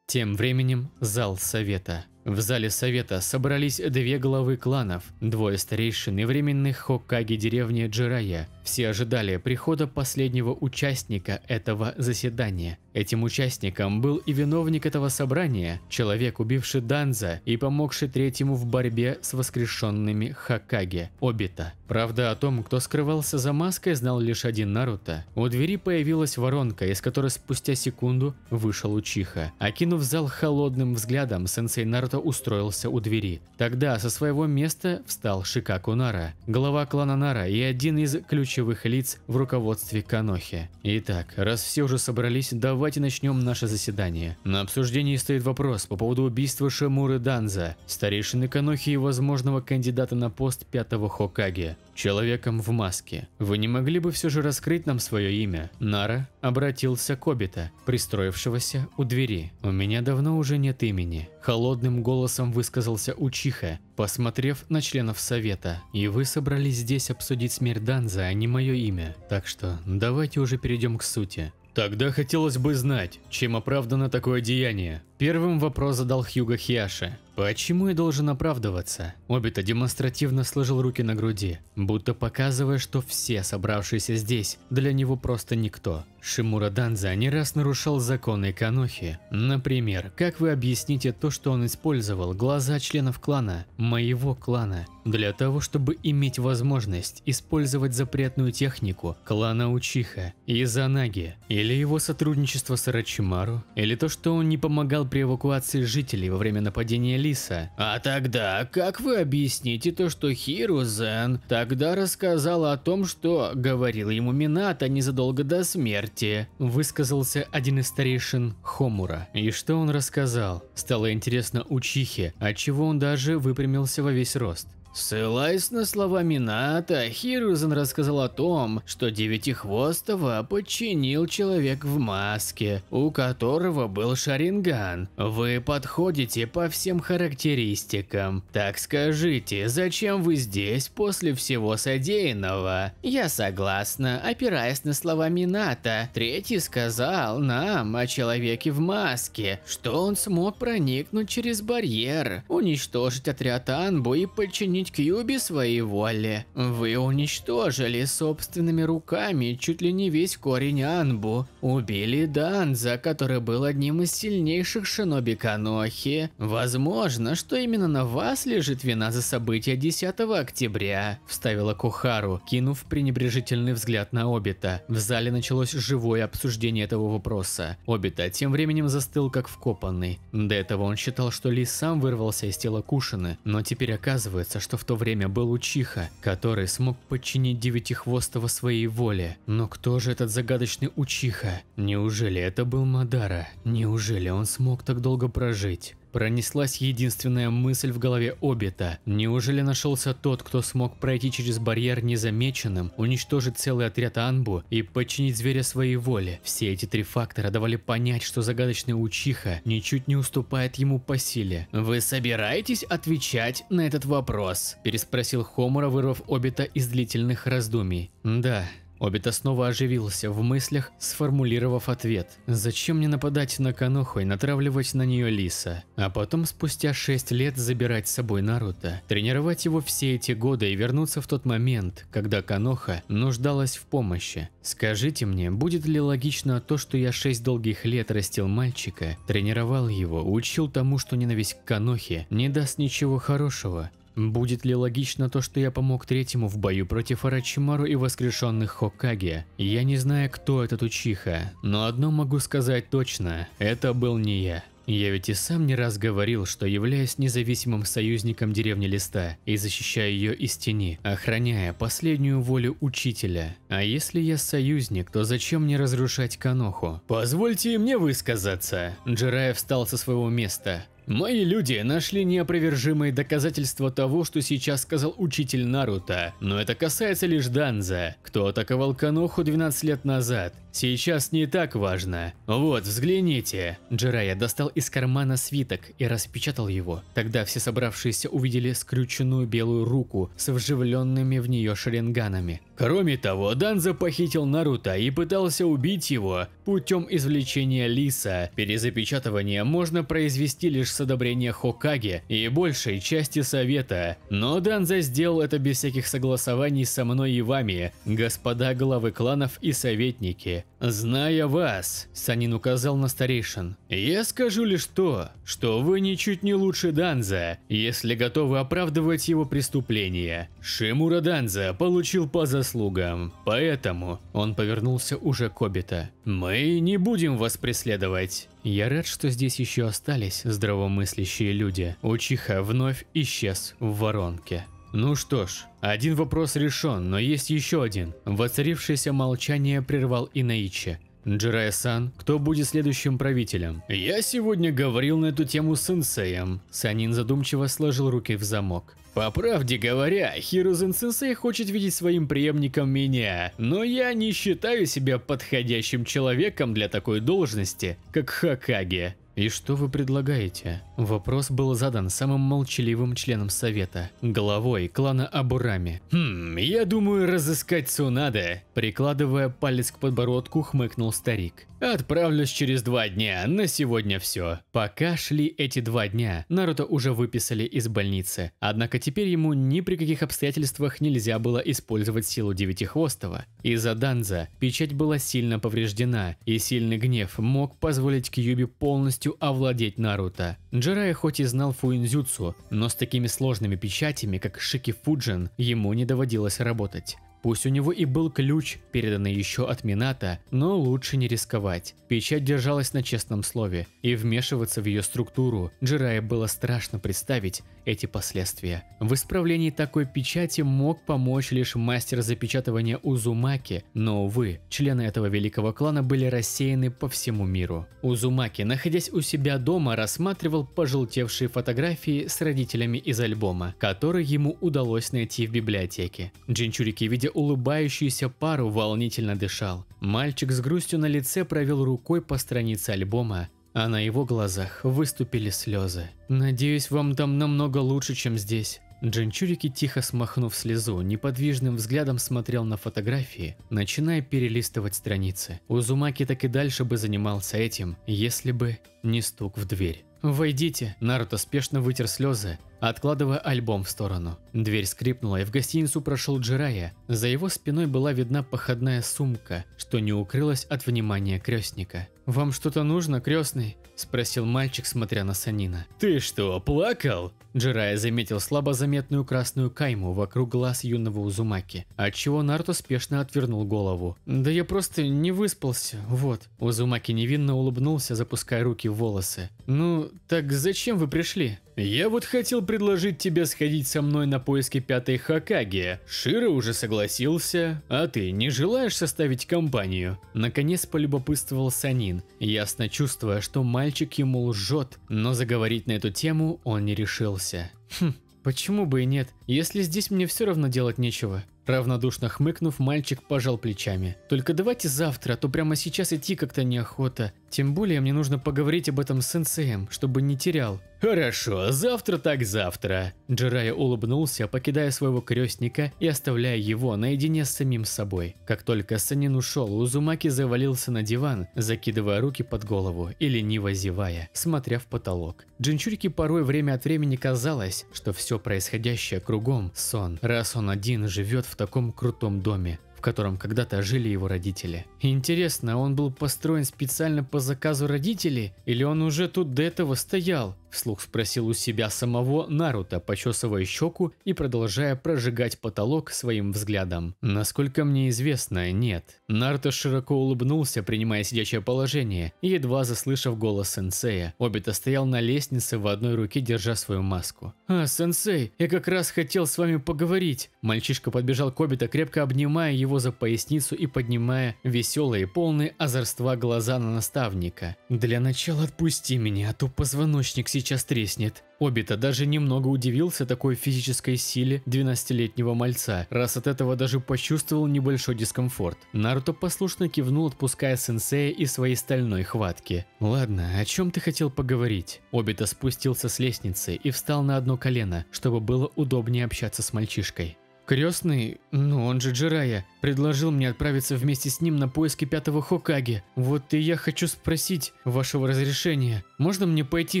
Тем временем зал совета. В зале совета собрались две главы кланов, двое старейшин и временных Хоккаги деревни Джирая. Все ожидали прихода последнего участника этого заседания. Этим участником был и виновник этого собрания, человек, убивший Данза и помогший третьему в борьбе с воскрешенными хоккаги Обита. Правда о том, кто скрывался за маской, знал лишь один Наруто. У двери появилась воронка, из которой спустя секунду вышел Учиха. Окинув зал холодным взглядом, сенсей Наруто просто устроился у двери. Тогда со своего места встал Шикаку Нара, глава клана Нара и один из ключевых лиц в руководстве Канохи. Итак, раз все уже собрались, давайте начнем наше заседание. На обсуждении стоит вопрос по поводу убийства Шамуры Данза, старейшины Канохи и возможного кандидата на пост пятого Хокаге человеком в маске. Вы не могли бы все же раскрыть нам свое имя? Нара обратился к Обита, пристроившегося у двери. У меня давно уже нет имени. Холодным голосом высказался Учиха, посмотрев на членов совета. И вы собрались здесь обсудить смерть Данза, а не мое имя. Так что давайте уже перейдем к сути. Тогда хотелось бы знать, чем оправдано такое деяние. Первым вопрос задал Хьюго Хиаши. Почему я должен оправдываться? Обита демонстративно сложил руки на груди, будто показывая, что все собравшиеся здесь для него просто никто. Шимура Данза не раз нарушал законы Канохи. Например, как вы объясните то, что он использовал глаза членов клана, моего клана, для того, чтобы иметь возможность использовать запретную технику клана Учиха и Занаги, или его сотрудничество с Рачимару, или то, что он не помогал при эвакуации жителей во время нападения Алиса. А тогда, как вы объясните то, что Хирузен тогда рассказал о том, что говорил ему Мината незадолго до смерти? Высказался один из старейшин Хомура. И что он рассказал? Стало интересно Учихе, отчего он даже выпрямился во весь рост. Ссылаясь на слова Мината, Хирузен рассказал о том, что Девятихвостого подчинил человек в маске, у которого был Шаринган. Вы подходите по всем характеристикам. Так скажите, зачем вы здесь после всего содеянного? Я согласна, опираясь на слова Мината. Третий сказал нам о человеке в маске, что он смог проникнуть через барьер, уничтожить отряд Анбу и подчинить подчинить Кьюби своей воле. Вы уничтожили собственными руками чуть ли не весь корень Анбу. Убили Данза, который был одним из сильнейших шиноби Канохи. Возможно, что именно на вас лежит вина за события 10 октября, вставила Кухару, кинув пренебрежительный взгляд на Обита. В зале началось живое обсуждение этого вопроса. Обита тем временем застыл как вкопанный. До этого он считал, что Ли сам вырвался из тела Кушины, но теперь оказывается, что что в то время был Учиха, который смог подчинить Девятихвостого своей воле. Но кто же этот загадочный Учиха? Неужели это был Мадара? Неужели он смог так долго прожить? Пронеслась единственная мысль в голове Обита. Неужели нашелся тот, кто смог пройти через барьер незамеченным, уничтожить целый отряд Анбу и подчинить зверя своей воле? Все эти три фактора давали понять, что загадочная Учиха ничуть не уступает ему по силе. «Вы собираетесь отвечать на этот вопрос?» – переспросил Хомура, вырвав Обита из длительных раздумий. «Да», Обита снова оживился в мыслях, сформулировав ответ. «Зачем мне нападать на Каноху и натравливать на нее Лиса? А потом спустя шесть лет забирать с собой Наруто, тренировать его все эти годы и вернуться в тот момент, когда Каноха нуждалась в помощи. Скажите мне, будет ли логично то, что я шесть долгих лет растил мальчика, тренировал его, учил тому, что ненависть к Канохе не даст ничего хорошего?» Будет ли логично то, что я помог третьему в бою против Арачимару и воскрешенных Хоккаге? Я не знаю, кто этот Учиха, но одно могу сказать точно – это был не я. Я ведь и сам не раз говорил, что являюсь независимым союзником деревни Листа и защищаю ее из тени, охраняя последнюю волю учителя. А если я союзник, то зачем мне разрушать Каноху? Позвольте мне высказаться. Джираев встал со своего места. Мои люди нашли неопровержимые доказательства того, что сейчас сказал учитель Наруто, но это касается лишь Данза, кто атаковал Каноху 12 лет назад. Сейчас не так важно. Вот, взгляните. Джирая достал из кармана свиток и распечатал его. Тогда все собравшиеся увидели скрюченную белую руку с вживленными в нее шаренганами. Кроме того, Данза похитил Наруто и пытался убить его путем извлечения лиса. Перезапечатывание можно произвести лишь с одобрения Хокаге и большей части совета. Но Данза сделал это без всяких согласований со мной и вами, господа главы кланов и советники. «Зная вас», – Санин указал на старейшин, – «я скажу лишь то, что вы ничуть не лучше Данза, если готовы оправдывать его преступление. Шимура Данза получил по заслугам, поэтому…» Он повернулся уже к Обита. «Мы не будем вас преследовать». Я рад, что здесь еще остались здравомыслящие люди. Учиха вновь исчез в воронке. Ну что ж, один вопрос решен, но есть еще один. Воцарившееся молчание прервал Инаичи. Джирая-сан, кто будет следующим правителем? Я сегодня говорил на эту тему с сенсеем. Санин задумчиво сложил руки в замок. По правде говоря, Хирузен Сенсей хочет видеть своим преемником меня, но я не считаю себя подходящим человеком для такой должности, как Хакаге. «И что вы предлагаете?» Вопрос был задан самым молчаливым членом совета, главой клана Абурами. «Хм, я думаю разыскать Цунада», – прикладывая палец к подбородку, хмыкнул старик. Отправлюсь через два дня. На сегодня все. Пока шли эти два дня, Наруто уже выписали из больницы. Однако теперь ему ни при каких обстоятельствах нельзя было использовать силу Девятихвостого. Из-за Данза печать была сильно повреждена, и сильный гнев мог позволить Кьюби полностью овладеть Наруто. Джирая хоть и знал фуинзюцу, но с такими сложными печатями, как Шики Фуджин, ему не доводилось работать. Пусть у него и был ключ, переданный еще от Мината, но лучше не рисковать. Печать держалась на честном слове, и вмешиваться в ее структуру Джирае было страшно представить эти последствия. В исправлении такой печати мог помочь лишь мастер запечатывания Узумаки, но, увы, члены этого великого клана были рассеяны по всему миру. Узумаки, находясь у себя дома, рассматривал пожелтевшие фотографии с родителями из альбома, который ему удалось найти в библиотеке. Джинчурики, видя улыбающуюся пару волнительно дышал. Мальчик с грустью на лице провел рукой по странице альбома, а на его глазах выступили слезы. «Надеюсь, вам там намного лучше, чем здесь». Джинчурики, тихо смахнув слезу, неподвижным взглядом смотрел на фотографии, начиная перелистывать страницы. Узумаки так и дальше бы занимался этим, если бы не стук в дверь. «Войдите!» Наруто спешно вытер слезы, откладывая альбом в сторону. Дверь скрипнула, и в гостиницу прошел Джирая. За его спиной была видна походная сумка, что не укрылась от внимания крестника. «Вам что-то нужно, крестный?» – спросил мальчик, смотря на Санина. «Ты что, плакал?» Джирая заметил слабо заметную красную кайму вокруг глаз юного Узумаки, отчего Наруто спешно отвернул голову. «Да я просто не выспался, вот». Узумаки невинно улыбнулся, запуская руки в волосы. «Ну, так зачем вы пришли?» «Я вот хотел предложить тебе сходить со мной на поиски пятой Хакаги. Широ уже согласился. А ты не желаешь составить компанию?» Наконец полюбопытствовал Санин, ясно чувствуя, что мальчик ему лжет, но заговорить на эту тему он не решился. «Хм, почему бы и нет, если здесь мне все равно делать нечего?» Равнодушно хмыкнув, мальчик пожал плечами. «Только давайте завтра, а то прямо сейчас идти как-то неохота. Тем более мне нужно поговорить об этом с сенсеем, чтобы не терял. «Хорошо, завтра так завтра!» Джирая улыбнулся, покидая своего крестника и оставляя его наедине с самим собой. Как только Санин ушел, Узумаки завалился на диван, закидывая руки под голову и лениво зевая, смотря в потолок. Джинчурики порой время от времени казалось, что все происходящее кругом – сон, раз он один живет в таком крутом доме котором когда-то жили его родители. Интересно, он был построен специально по заказу родителей, или он уже тут до этого стоял? Вслух спросил у себя самого Наруто, почесывая щеку и продолжая прожигать потолок своим взглядом. Насколько мне известно, нет. Наруто широко улыбнулся, принимая сидячее положение, и едва заслышав голос сенсея. Обито стоял на лестнице, в одной руке держа свою маску. «А, сенсей, я как раз хотел с вами поговорить!» Мальчишка подбежал к Обито, крепко обнимая его его за поясницу и поднимая веселые, полные озорства глаза на наставника. «Для начала отпусти меня, а то позвоночник сейчас треснет». Обита даже немного удивился такой физической силе 12-летнего мальца, раз от этого даже почувствовал небольшой дискомфорт. Наруто послушно кивнул, отпуская сенсея из своей стальной хватки. «Ладно, о чем ты хотел поговорить?» Обита спустился с лестницы и встал на одно колено, чтобы было удобнее общаться с мальчишкой. Крестный, ну он же Джирая, предложил мне отправиться вместе с ним на поиски пятого Хокаги. Вот и я хочу спросить вашего разрешения, можно мне пойти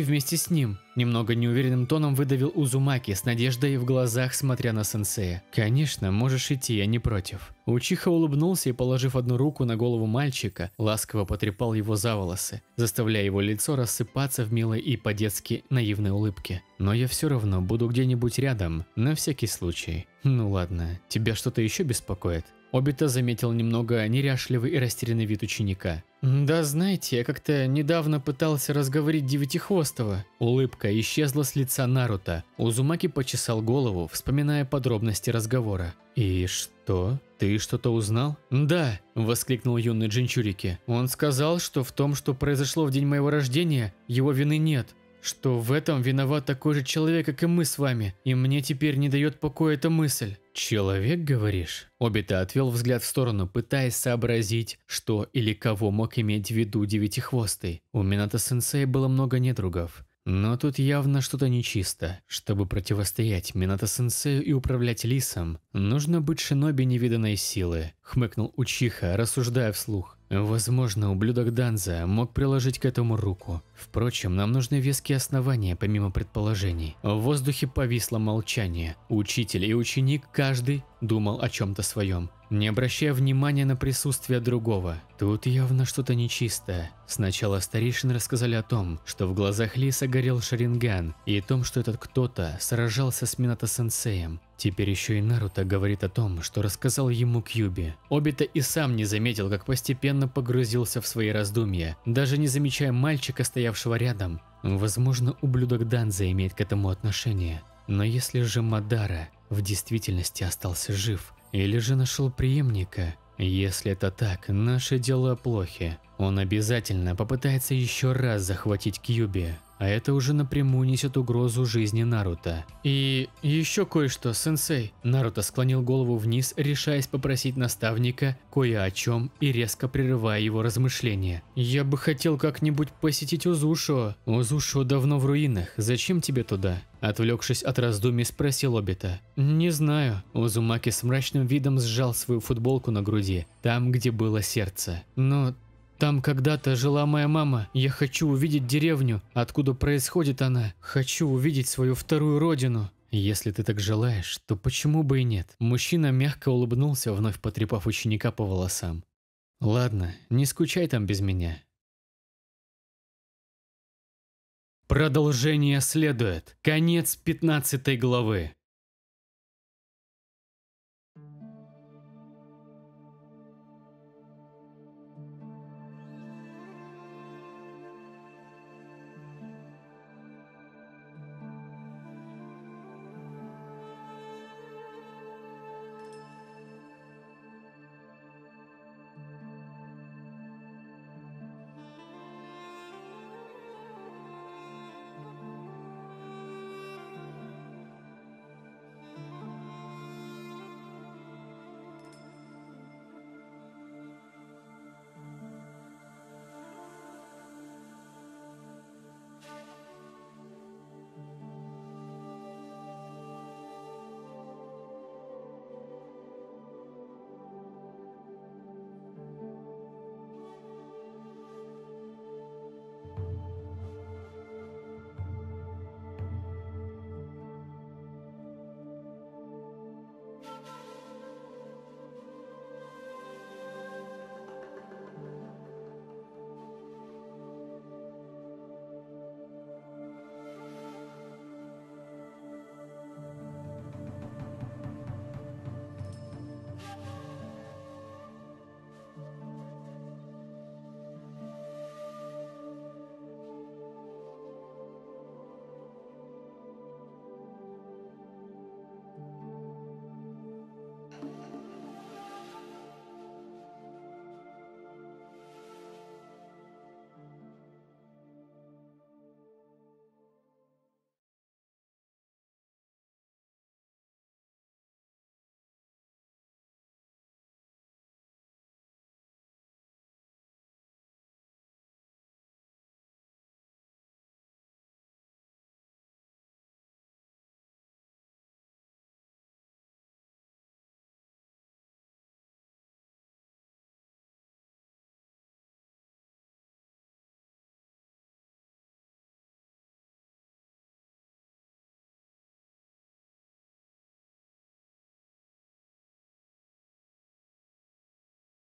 вместе с ним?» Немного неуверенным тоном выдавил Узумаки с надеждой в глазах, смотря на сенсея. «Конечно, можешь идти, я не против». Учиха улыбнулся и, положив одну руку на голову мальчика, ласково потрепал его за волосы, заставляя его лицо рассыпаться в милой и по-детски наивной улыбке. «Но я все равно буду где-нибудь рядом, на всякий случай». «Ну ладно, тебя что-то еще беспокоит?» Обита заметил немного неряшливый и растерянный вид ученика. «Да знаете, я как-то недавно пытался разговорить Девятихвостого». Улыбка исчезла с лица Наруто. Узумаки почесал голову, вспоминая подробности разговора. «И что? Ты что-то узнал?» «Да!» – воскликнул юный Джинчурики. «Он сказал, что в том, что произошло в день моего рождения, его вины нет что в этом виноват такой же человек, как и мы с вами, и мне теперь не дает покоя эта мысль. «Человек, говоришь?» Обита отвел взгляд в сторону, пытаясь сообразить, что или кого мог иметь в виду Девятихвостый. У Минато-сенсей было много недругов. Но тут явно что-то нечисто. Чтобы противостоять Минато-сенсею и управлять лисом, нужно быть шиноби невиданной силы, хмыкнул Учиха, рассуждая вслух. Возможно, ублюдок Данза мог приложить к этому руку. Впрочем, нам нужны веские основания, помимо предположений. В воздухе повисло молчание. Учитель и ученик каждый думал о чем-то своем, не обращая внимания на присутствие другого. Тут явно что-то нечистое. Сначала старейшины рассказали о том, что в глазах Лиса горел шаринган, и о том, что этот кто-то сражался с Минато-сенсеем. Теперь еще и Наруто говорит о том, что рассказал ему Кьюби. Обита и сам не заметил, как постепенно погрузился в свои раздумья, даже не замечая мальчика, стоя стоявшего рядом. Возможно, ублюдок Данза имеет к этому отношение. Но если же Мадара в действительности остался жив, или же нашел преемника, если это так, наши дела плохи. Он обязательно попытается еще раз захватить Кьюби а это уже напрямую несет угрозу жизни Наруто. И еще кое-что, сенсей. Наруто склонил голову вниз, решаясь попросить наставника кое о чем и резко прерывая его размышления. Я бы хотел как-нибудь посетить Узушо. Узушо давно в руинах, зачем тебе туда? Отвлекшись от раздумий, спросил Обита. «Не знаю». Узумаки с мрачным видом сжал свою футболку на груди, там, где было сердце. «Но там когда-то жила моя мама. Я хочу увидеть деревню, откуда происходит она. Хочу увидеть свою вторую родину. Если ты так желаешь, то почему бы и нет? Мужчина мягко улыбнулся, вновь потрепав ученика по волосам. Ладно, не скучай там без меня. Продолжение следует. Конец 15 главы.